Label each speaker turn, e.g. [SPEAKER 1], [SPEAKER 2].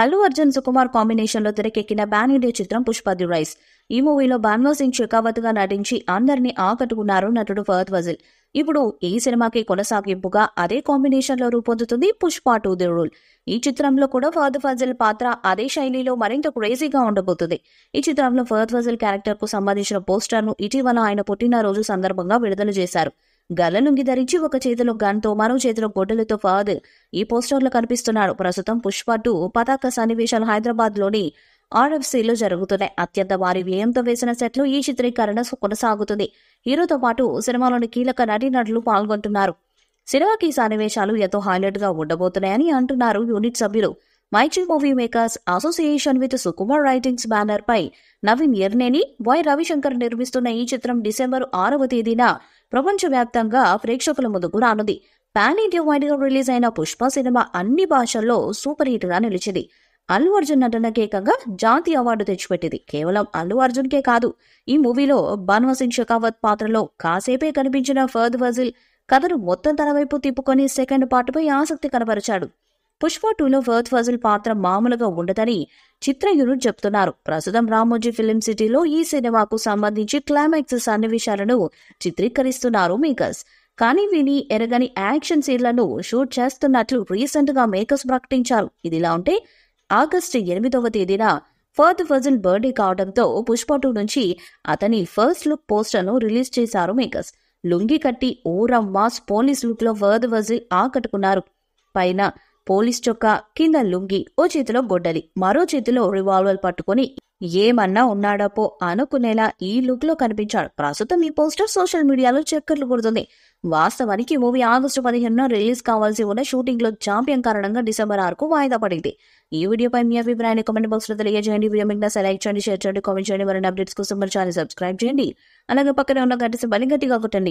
[SPEAKER 1] అల్లు అర్జున్ సుకుమార్ కాంబినేషన్లో తెరకెక్కిన ban India చిత్రం పుష్పది రైస్ ఈ మూవీలో బాన్వా సింగ్ గా నటించి అందరినీ ఆకట్టుకున్నారు నటుడు ఫహద్ వజిల్ ఇప్పుడు ఈ సినిమాకి కొనసాగింపుగా అదే కాంబినేషన్లో రూపొందుతుంది పుష్ప టూ ది రూల్ ఈ చిత్రంలో కూడా ఫర్ద్ ఫజల్ పాత్ర అదే శైలిలో మరింత క్రేజీగా ఉండబోతుంది ఈ చిత్రంలో ఫర్ద్ ఫజల్ క్యారెక్టర్ కు సంబంధించిన పోస్టర్ ను ఇటీవల ఆయన పుట్టినరోజు సందర్భంగా విడుదల చేశారు గల్లలుంగి ధరించి ఒక చేతిలో గన్తో మరో చేతిలో గొడ్డలతో ఫాద్ ఈ పోస్టర్లో కనిపిస్తున్నాడు ప్రస్తుతం పుష్ప టూ పతాక సన్నివేశాలు హైదరాబాద్ లోని ఆర్ఎఫ్సీలో జరుగుతున్నాయి అత్యంత భారీ వ్యయంతో వేసిన సెట్లో ఈ చిత్రీకరణ కొనసాగుతుంది హీరోతో పాటు సినిమాలోని కీలక నటీనటులు పాల్గొంటున్నారు సినిమాకి సన్నివేశాలు ఎంతో హైలైట్ గా ఉండబోతున్నాయని అంటున్నారు యూనిట్ సభ్యులు మైచి movie makers association with Sukumar writings banner పై నవీన్ ఎర్నేని వై రవిశంకర్ నిర్మిస్తున్న ఈ చిత్రం డిసెంబర్ ఆరవ తేదీన ప్రపంచవ్యాప్తంగా ప్రేక్షకుల ముందుకు రానుంది పాన్ ఇండియా వైడ్ గా రిలీజ్ అయిన పుష్ప సినిమా అన్ని భాషల్లో సూపర్ హిట్ గా నిలిచింది అల్లు అర్జున్ నటనకే కాగా జాతీయ అవార్డు తెచ్చిపెట్టింది కేవలం అల్లు అర్జున్కే కాదు ఈ మూవీలో బన్వసింగ్ షెకావత్ పాత్రలో కాసేపే కనిపించిన ఫర్ద్ వజిల్ కథను మొత్తం తన వైపు తిప్పుకొని సెకండ్ పార్ట్పై ఆసక్తి కనబరిచాడు పుష్ప టూలో ఫర్త్ ఫజుల్ పాత్ర మామూలుగా ఉండదని చిత్ర యూనిట్ చెప్తున్నారు ప్రస్తుతం రామోజీ ఫిలిం సిటీలో ఈ సినిమాకు సంబంధించి క్లైమాక్స్ సన్నివేశాలను చిత్రీకరిస్తున్నారు మేకర్స్ కానీ వీని ఎరగని యాక్షన్ సీన్లను షూట్ చేస్తున్నట్లు రీసెంట్ గా మేకర్స్ ప్రకటించారు ఇదిలా ఉంటే ఆగస్టు ఎనిమిదవ తేదీన ఫర్త్ ఫజుల్ బర్త్డే కావడంతో పుష్ప టూ నుంచి అతని ఫస్ట్ లుక్ పోస్టర్ను రిలీజ్ చేశారు మేకర్స్ లుంగి కట్టి ఓరం మాస్ పోలీస్ లుక్లో ఫర్ద్ వజీ ఆకట్టుకున్నారు పైన పోలీస్ చొక్కా కింద లుంగి ఓ చేతిలో గొడ్డలి మరో చేతిలో రివాల్వర్ పట్టుకుని ఏమన్నా ఉన్నాడపో అనుకునేలా ఈ లుక్ లో కనిపించాడు ప్రస్తుతం ఈ పోస్టర్ సోషల్ మీడియాలో చక్కర్లు కొడుతుంది వాస్తవానికి మూవీ ఆగస్టు పదిహేను రిలీజ్ కావాల్సి ఉన్న షూటింగ్ లో జాంప్యం కారణంగా డిసెంబర్ ఆరుకు వాయిదా పడింది ఈ వీడియోపై మీ అభిప్రాయాన్ని కామెంట్ బాక్స్ లో తెలియజేయండి వీడియో లైక్ చేయండి షేర్ చేయండి కామెంట్ చేయండి మరిన్ని అప్డేట్స్ కోసం మన ఛానల్ సబ్స్క్రైబ్ చేయండి అలాగే పక్కనే ఉన్న గంట గట్టిగా కొట్టండి